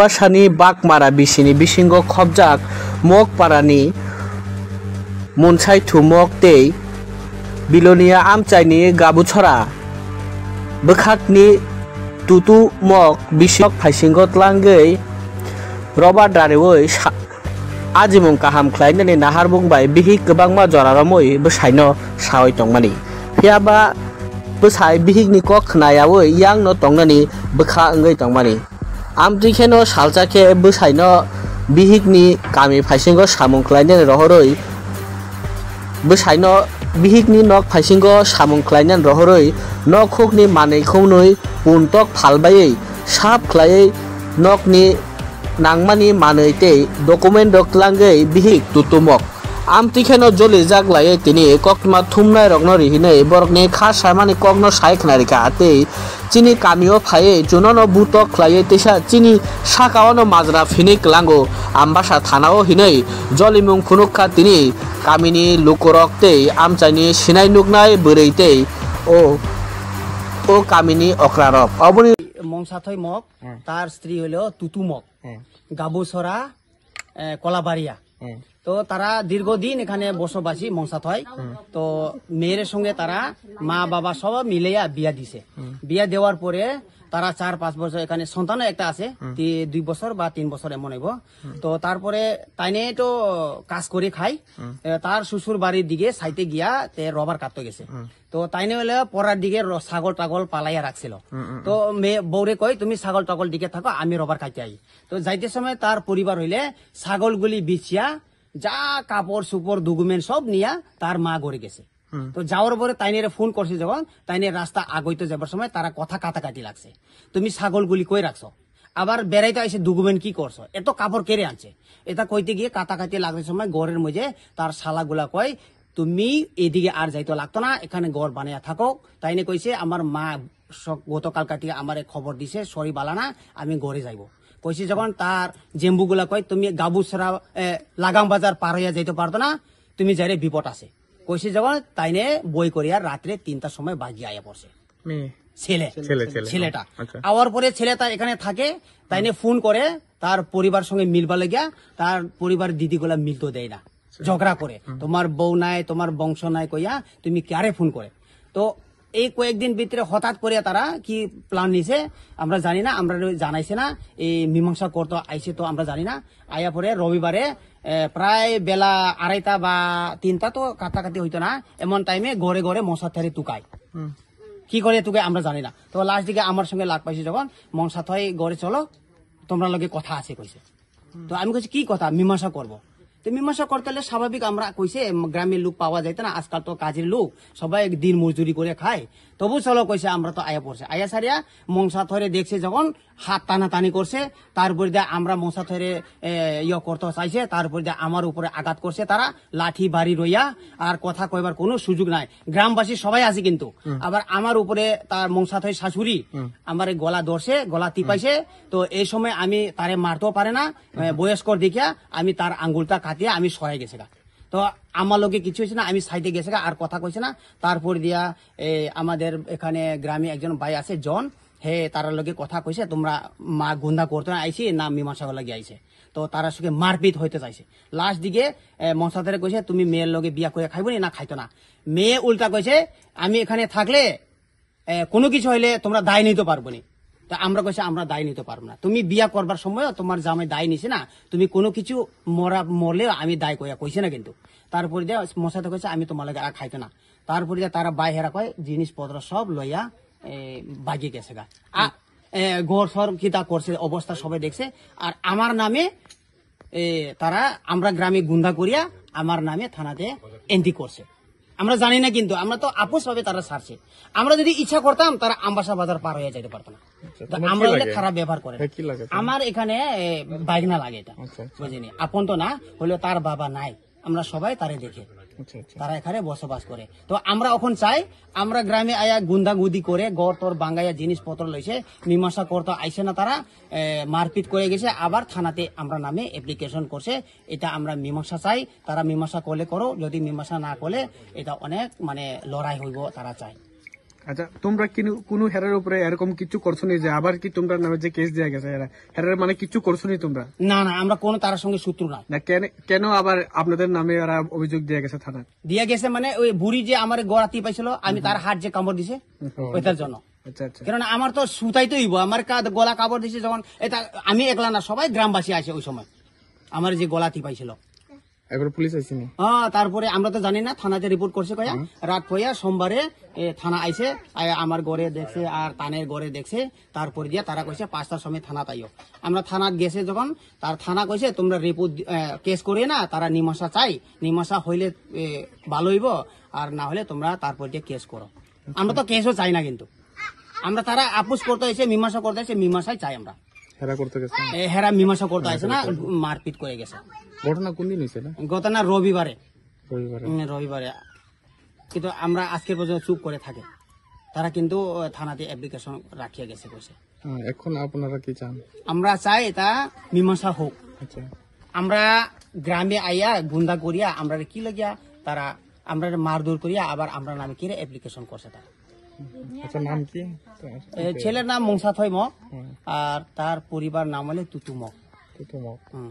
বাসানি বাকমারা বিসিনি বিসিঙ্গ খবজাক মগ পারানি মনসাই মগ তেই বিলোনিয়া আমচাইনি গাবুছরা বখাকনি তুতু মগ বিশক ফাইসিঙ্গ ত্লাঙ্গই রবার দারেওই আজিমং কাহাম খ্লাইনানি নাহার বুংবাই বিহি গবাংমা জরারমই বসাইন সাহই টংমানি ফিয়াবা বসাই বিহিগনি কক খনায়াওই ইয়াং ন টংনানি বখা অঙ্গই টংমানি আমি খেন সালচাকে বসাইন বিহিকনি কামি ফাইসিঙ্গ সামুখলাইন রহরই বসাইন বিহিকনি নখ ফাইসিঙ্গ সামুখলাইন রহরই নখ হুকনি মানৈখনই পুনটক ফালবাই সাপ খাই নখনি নাংমানি মানৈতে ডকুমেন্ট ডকলাঙ্গে বিহিক টুতুমক 암뜩해너 졸리 자글라에 뜨니 꺽마 툼나에 럭너리 히네 버럭니 카샤마니 꺽너 사이크나리가 আতে চিনি কামিও ফাইয়ে জুনন বুত ক্লাইয়ে তেসা চিনি সাকাওয়ানো মাজরা ফিনি ক্লাঙ্গো আম্বাসা থানাও হিনই জলিমুং খুনুক্ষা তিনি কামিনি লুকরক্তেই আমচাইনি সিনাই নুকনাই বৈরৈতেই ও ও কামিনী অক্রারক অবনি মংসাথই মক হ্যাঁ। তার স্ত্রী হলো তুতু মগ হ্যাঁ। গাবুসরা কলাবাড়িয়া হ্যাঁ। তো তারা দীর্ঘদিন এখানে বসবাসী মনসাত হয় তো মেয়ের সঙ্গে তারা মা বাবা সব মিলিয়া বিয়া দিছে বিয়া দেওয়ার পরে তারা চার পাঁচ বছর এখানে সন্তান একটা আছে দুই বছর বা তিন বছর এমন হইব তো তারপরে তাইনে তো কাজ করে খাই তার শ্বশুর বাড়ির দিকে সাইতে গিয়া তে রবার কাটতে গেছে তো তাইনে হলে পড়ার দিকে ছাগল টাগল পালাইয়া রাখছিল তো মেয়ে বৌরে কয় তুমি ছাগল টাগল দিকে থাকো আমি রবার খাইতে আই তো যাইতে সময় তার পরিবার হইলে ছাগলগুলি বিছিয়া যা কাপড় সুপড় দুগুমেন সব নিয়া তার মা গড়ে গেছে তো যাওয়ার পরে তাইনের ফোন করছে যখন তাইনের রাস্তা আগইতে যাবার সময় তারা কথা কাটাকাটি লাগছে তুমি ছাগল ছাগলগুলি কই রাখছো আবার বেড়াইতে আইসে দুগুমেন কি করছো এত কাপড় কেড়ে আনছে এটা কইতে গিয়ে কাটাকাটি লাগার সময় গড়ের মধ্যে তার শালাগুলা কয় তুমি এদিকে আর যাইতে লাগতো না এখানে গড় বানাইয়া থাকো তাইনে কইছে আমার মা গতকাল কাটিয়ে আমার খবর দিছে সরি বালানা আমি গড়ে যাইবো কইছি যখন তার জেম্বুগুলা কয় তুমি গাবুসরা লাগাম বাজার পার হইয়া যাইতে পারতো না তুমি যাইলে বিপদ আছে কইছি যখন তাইনে বই করিয়া রাত্রে তিনটার সময় বাজি আয়া পড়ছে ছেলে ছেলেটা আচ্ছা। আচ্ছা। আওয়ার পরে ছেলেটা এখানে থাকে তাইনে ফোন করে তার পরিবার সঙ্গে মিলবা লেগিয়া তার পরিবার দিদিগুলা মিলতে দেয় না আচ্ছা। ঝগড়া করে তোমার বউ নাই তোমার বংশ নাই কইয়া তুমি কারে ফোন করে তো এই কয়েকদিন ভিতরে হঠাৎ করে তারা কি প্ল্যান নিছে আমরা জানি না আমরা জানাইছে না এই মীমাংসা করতে আইছে তো আমরা জানি না আয়া পরে রবিবারে প্রায় বেলা আড়াইটা বা তিনটা তো কাটাকাটি হইতো না এমন টাইমে ঘরে ঘরে মশার থারে টুকায় কি করে তুকে আমরা জানি না তো লাস্ট দিকে আমার সঙ্গে লাগ পাইছে যখন মনসা থাই গড়ে চলো তোমরা লগে কথা আছে কইছে তো আমি কইছি কি কথা মীমাংসা করবো তুমি মীমাংসা করতে হলে স্বাভাবিক আমরা কইছে গ্রামের লোক পাওয়া যায় না আজকাল তো কাজের লোক সবাই দিন মজুরি করে খায় তবু চলো কইছে আমরা তো আয়া পড়ছে আয়া সারিয়া মংসা ধরে দেখছে যখন হাত টানাটানি করছে তারপর দিয়ে আমরা মশা ধরে ইয়ে করতে চাইছে তারপর দিয়ে আমার উপরে আঘাত করছে তারা লাঠি বাড়ি রইয়া আর কথা কইবার কোনো সুযোগ নাই গ্রামবাসী সবাই আছে কিন্তু আবার আমার উপরে তার মশা ধরে শাশুড়ি আমার গলা ধরছে গলা টিপাইছে তো এই সময় আমি তারে মারতেও পারে না বয়স্কর দেখিয়া আমি তার আঙ্গুলটা কাটিয়ে আমি সরাই গেছে তো আমার লোকে কিছু হয়েছে না আমি সাইডে গেছে আর কথা কইছে না তারপর দিয়া আমাদের এখানে গ্রামে একজন ভাই আছে জন হে তার লগে কথা কইছে তোমরা মা গুন্দা করতে আইছি না মীমাংসা লাগে আইছে তো তারা সঙ্গে মারপিট হইতে চাইছে লাস্ট দিকে মনসাদারে কইছে তুমি মেয়ের লগে বিয়া করে খাইব না খাইতো না মেয়ে উল্টা কইছে আমি এখানে থাকলে কোনো কিছু হইলে তোমরা দায় নিতে পারবো না তো আমরা কইছে আমরা দায় নিতে পারবো না তুমি বিয়া করবার সময় তোমার জামাই দায় নিছে না তুমি কোনো কিছু মরা মরলেও আমি দায় কইয়া কইছে না কিন্তু তারপরে যে মশাতে কইছে আমি তোমার লাগে আর খাইতো না তারপরে যে তারা বাইহেরা কয় জিনিসপত্র সব লইয়া ভাগি গেছে গা ঘর সর কিতা করছে অবস্থা সবাই দেখছে আর আমার নামে তারা আমরা গ্রামে গুন্ডা করিয়া আমার নামে থানাতে এন্ট্রি করছে আমরা জানি না কিন্তু আমরা তো আপোষ ভাবে তারা সারছে আমরা যদি ইচ্ছা করতাম তারা আম্বাসা বাজার পার হয়ে যেতে পারতো না আচ্ছা, আমরা এটা খারাপ ব্যবহার করে হ্যাঁ, আমার এখানে বাইক না লাগে এটা আচ্ছা, আচ্ছা। বুঝিনি আপন তো না হলেও তার বাবা নাই আমরা সবাই তারে দেখে আচ্ছা, আচ্ছা। তারা এখানে বসবাস করে তো আমরা এখন চাই আমরা গ্রামে আয়া গুন্দাগুদি করে গড় তোর বাঙ্গাইয়া জিনিসপত্র লইছে মীমাংসা করতে আইসে না তারা মারপিট করে গেছে আবার থানাতে আমরা নামে অ্যাপ্লিকেশন করছে এটা আমরা মীমাংসা চাই তারা মীমাংসা করলে করো যদি মীমাংসা না করলে এটা অনেক মানে লড়াই হইব তারা চায় আচ্ছা তোমরা কিন্তু কোনো হেরার উপরে এরকম কিছু করছো নি যে আবার কি তোমরা নামে যে কেস দেয়া গেছে হেরা হেরার মানে কিছু করছো নি তোমরা না না আমরা কোন তার সঙ্গে শত্রু না না কেন কেন আবার আপনাদের নামে এরা অভিযোগ দেয়া গেছে থানা দিয়া গেছে মানে ওই বুড়ি যে আমার গড়াতি পাইছিল আমি তার হাত যে কামড় দিছে আচ্ছা, ওইটার জন্য আচ্ছা, আচ্ছা। কারণ আমার তো সুতাই তো আমার গলা কাবর দিছে যখন এটা আমি একলা না সবাই গ্রামবাসী আছে ওই সময় আমার যে গলাতি পাইছিল হ্যাঁ, তারপরে আমরা তো জানি না থানাতে রিপোর্ট করছে কয়া রাত পয়া সোমবারে থানা আইছে আমার গড়ে দেখছে আর তানের গড়ে দেখছে তারপরে দিয়ে তারা কইছে পাঁচটার সময় থানা তাইও আমরা থানা গেছে যখন তার থানা কইছে তোমরা রিপোর্ট কেস করে না তারা নিমশা চাই নিমশা হইলে ভালো হইব আর না হলে তোমরা তারপর দিয়ে কেস করো আমরা তো কেসও চাই না কিন্তু আমরা তারা আপোষ করতে হয়েছে মীমাংসা করতে হয়েছে মীমাশাই চাই আমরা হেরা করতে গেছে হেরা মীমাংসা করতে হয়েছে হ্যাঁ, না মারপিট করে গেছে ঘটনা কোন দিন হয়েছে ঘটনা রবিবারে রবিবারে কিন্তু আমরা আজকে পর্যন্ত চুপ করে থাকে তারা কিন্তু থানাতে অ্যাপ্লিকেশন রাখিয়া গেছে কইছে এখন আপনারা কি চান আমরা চাই এটা মীমাংসা হোক আচ্ছা। আমরা গ্রামে আইয়া গুন্দা করিয়া আমরা কি লাগিয়া তারা আমরা মারধর করিয়া আবার আমরা নামে কি অ্যাপ্লিকেশন করছে তারা আচ্ছা নাম কি ছেলের নাম মংসা থৈম আর তার পরিবার নাম হলে তুতুমক তুতুমক হুম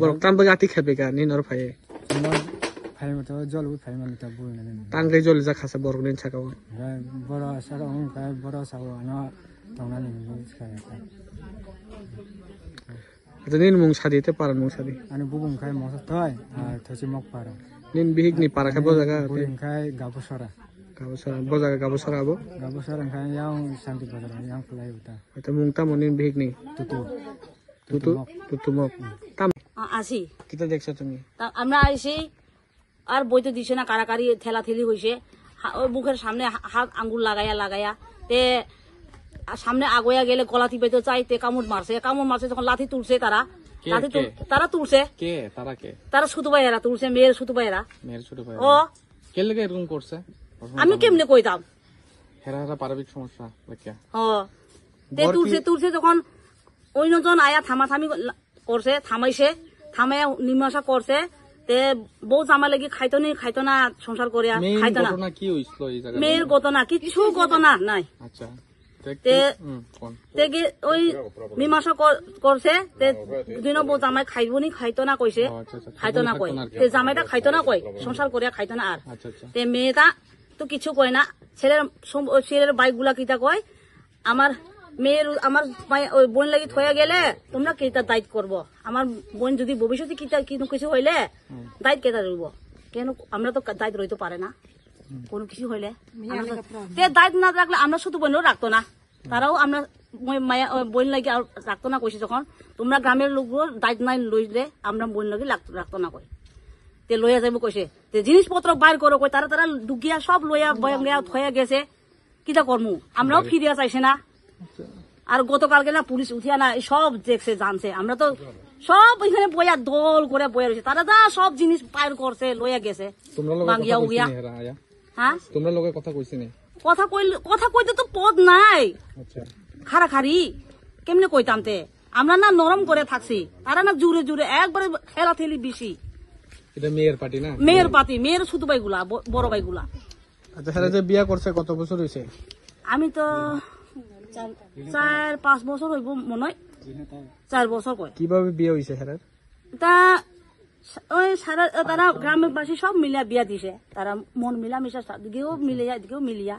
বরং তাম্বাগ আতি খাবে গা নিনর ফায়ে ফাইল মতো জল উই ফাইল মতো বুল না তাঙ্গে জল যা খাসা বরগ নিন ছাকাও বড় সারা অন কায় বড় সাও আনা তাঙ্গা নিন খায় তো নিন মুং সাদিতে পারান মুং সাদি আনি বুবুং খায় মস তয় আর থসি মক পারা নিন বিহিক নি পারা খাবো জায়গা বুলিং খায় গাবো তুতু তুতু তাম আসি কিতা দেখছো তুমি আমরা আইসি আর বই তো দিছে না কারাকারি ঠেলা ঠেলি হয়েছে মুখের সামনে হাত আঙ্গুল লাগাইয়া লাগাইয়া তে সামনে আগোয়া গেলে গলা টিপেতে চাই তে কামুট মারছে কামুট মারছে যখন লাঠি তুলছে তারা লাঠি তারা তুলছে কে তারা কে তারা সুতু ভাইয়েরা তুলছে মেয়ের সুতু ভাইয়েরা মেয়ের সুতু ভাইয়েরা ও কে লাগে এরকম করছে আমি কেমনে কইতাম হেরা হেরা পারিবারিক সমস্যা ও তে তুলছে তুলছে যখন অন্যজন আয়া থামা থামি করছে থামাইছে হামে নিমাশা করছে তে বউ জামা লাগি খাইতো নি খাইতো না সংসার করে খাইতো না কি হইছিল এই জায়গা মেয়ের ঘটনা কিছু ঘটনা নাই আচ্ছা ওই করছে জামাই না আচ্ছা, আচ্ছা, না জামাইটা না কই সংসার করিয়া না আর আচ্ছা, তে মেয়েটা তো কিছু কয় না ছেলের ছেলের বাইক গুলা কয় আমার মেয়ের আমার ওই বোন লাগি থয়ে গেলে তোমরা কেটা দায়িত করব আমার বোন যদি ভবিষ্যতে কিতা কিন্তু কিছু হইলে দায়িত কেটা রইব কেন আমরা তো দায়িত রইতে পারে না কোনো কিছু হইলে তে দায়িত না রাখলে আমরা শুধু বোনও রাখতো না তারাও আমরা মায়া বোন লাগি আর রাখতো না কইছি যখন তোমরা গ্রামের লোকগুলো দায়িত নাই লইলে আমরা বোন লাগি রাখতো না কই তে লইয়া যাইব কইছে তে জিনিসপত্র বাইর করো কই তারা তারা ডুগিয়া সব লইয়া বয়া থয়া গেছে কিতা করমু আমরাও ফিরিয়া চাইছে না আর গতকালকে না পুলিশ উঠিয়া না সব দেখছে জানছে আমরা তো সব ওইখানে বইয়া দল করে বইয়া রয়েছে তারা যা সব জিনিস পায়ের করছে লইয়া গেছে তোমরা লোকের কথা কইছি হ্যাঁ? কথা কথা কইতে তো পদ নাই খারা আচ্ছা। খারি কেমনে কইতাম তে আমরা না নরম করে থাকছি তারা না জুড়ে জুড়ে একবারে খেলা থেলি বেশি মেয়ের পার্টি না মেয়ের পার্টি মেয়ের ছোট ভাই গুলা বড় ভাই গুলা আচ্ছা বিয়া করছে কত বছর হয়েছে আমি তো চার পাঁচ বছর হইব মনে হয় চার বছর কয় কিভাবে বিয়ে হয়েছে হেরার তা ওই সারা তারা গ্রামের বাসী সব মিলিয়া বিয়া দিছে তারা মন মিলা মিশা দিকেও মিলিয়া এদিকেও মিলিয়া